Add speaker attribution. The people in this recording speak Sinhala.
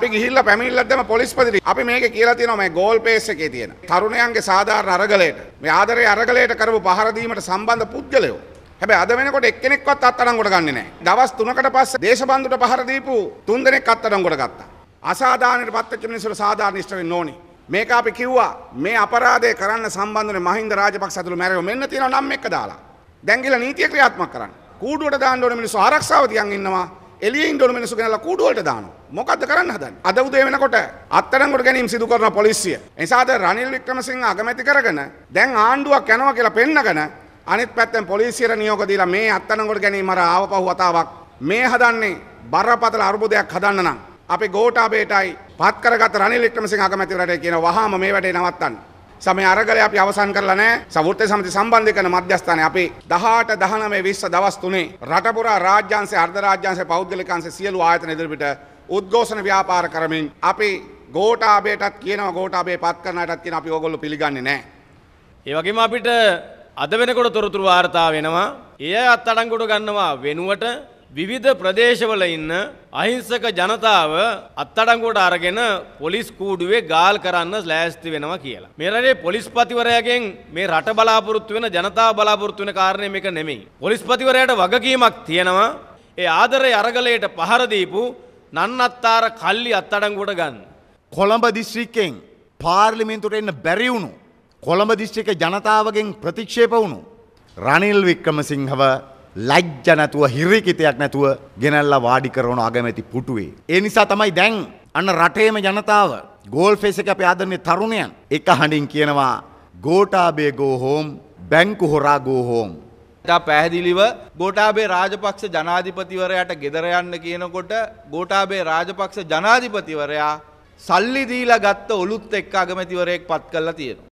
Speaker 1: අපි ගිහිල්ලා පැමිණිල්ලක්දම පොලිස්පතිරි. අපි මේක කියලා තියෙනවා මේ ගෝල් පේස් එකේ තියෙන. තරුණයන්ගේ සාධාරණ අරගලයට මේ ආදරේ අරගලයට කරපු පහර දීමට සම්බන්ධ පුද්ගලයෝ හැබැයි අද වෙනකොට එක්කෙනෙක්වත් අත්අඩංගුවට ගන්නෙ නැහැ. දවස් 3කට පස්සේ දේශබන්දුට පහර දීපු තුන් දෙනෙක් අත්අඩංගුවට ගත්තා. අසාධාරණයට පත්වෙච්ච මිනිස්සුන්ට සාධාරණීෂ්ට වෙන්න ඕනේ. මේක අපි කිව්වා මේ අපරාධය කරන්න සම්බන්ධනේ මහින්ද රාජපක්ෂ ඇතුළු මැරෙව මෙන්න තියෙනවා නම් එක්ක දාලා. දැන් ගිහලා නීතිය ක්‍රියාත්මක කරන්න. කූඩුවට දාන්න ඕනේ මිනිස්සු ආරක්ෂාව තියන් ඉන්නවා. එලින්ඩොන මිනිසු කනල කූඩුවට දාන මොකද කරන්න හදන් අද උදේ වෙනකොට අත්තරංගොට ගැනීම සිදු කරන පොලිසිය. එසාද රනිල් වික්‍රමසිංහ අගමැති කරගෙන දැන් ආණ්ඩුවක් යනවා කියලා පෙන්නගෙන අනිත් පැත්තෙන් පොලිසියට නියෝග දීලා මේ අත්තරංගොට ගැනීම අර ආවපහු වතාවක් මේ හදන්නේ බරපතල අර්බුදයක් හදන්න නම් අපි ගෝටාබේටයි පත් කරගත රනිල් වික්‍රමසිංහ අගමැතිවරට කියන වහාම මේ වැඩේ නවත්තන්න. සමය අරගලේ අපි අවසන් කරලා නැහැ. සවෘත්ති සමිති සම්බන්ධ කරන මධ්‍යස්ථානයේ අපි 18 19 20 දවස් තුනේ රට පුරා රාජ්‍යාංශ අර්ධ රාජ්‍යාංශ පෞද්ගලිකාංශ සියලු ආයතන ඉදිරිපිට උද්ඝෝෂණ ව්‍යාපාර කරමින් අපි ගෝඨාභයටත් කියනවා ගෝඨාභය පත් කරනටත් කියන අපි ඕගොල්ලෝ පිළිගන්නේ නැහැ.
Speaker 2: ඒ වගේම අපිට අද වෙනකොට තොරතුරු වාර්තා වෙනවා. එය අත්අඩංගුවට ගන්නවා වෙනුවට විවිධ ප්‍රදේශවල ඉන්න අහිංසක ජනතාව අත්තඩංගුවට අරගෙන පොලිස් කූඩුවේ ගාල් කරන්න ලෑස්ති වෙනවා කියලා. මෙරටේ පොලිස්පතිවරයාගෙන් මේ රට බලාපොරොත්තු වෙන ජනතාව බලාපොරොත්තු වෙන කාරණය මේක නෙමෙයි. පොලිස්පතිවරයාට වගකීමක් තියෙනවා ඒ ආදරේ අරගලයට පහර දීපු නන්නත්තාර කල්ලි
Speaker 3: අත්තඩංගුවට ගන්න. කොළඹ දිස්ත්‍රික්කෙන් පාර්ලිමේන්තුවට එන්න බැරි වුණු කොළඹ දිස්ත්‍රික්ක ජනතාවගෙන් ප්‍රතික්ෂේප වුණු රනිල් වික්‍රමසිංහව ලැජ්ජ නැතුව හිරිකිතයක් නැතුව ගෙනල්ලා වාඩි කරන අගමැති පුටුවේ. ඒ නිසා තමයි දැන් අන්න රටේම ජනතාව ගෝල් ෆේස් එක අපේ ආදරණීය තරුණයන් එක හඬින් කියනවා ගෝටාබේ ගෝ හෝම් බැංකු හොරා ගෝ හෝම්.
Speaker 4: තා පැහැදිලිව ගෝටාබේ රාජපක්ෂ ජනාධිපතිවරයාට ගෙදර යන්න කියනකොට ගෝටාබේ රාජපක්ෂ ජනාධිපතිවරයා සල්ලි දීලා ගත්ත ඔලුත් එක්ක අගමැතිවරයෙක් පත් කරලා තියෙනවා.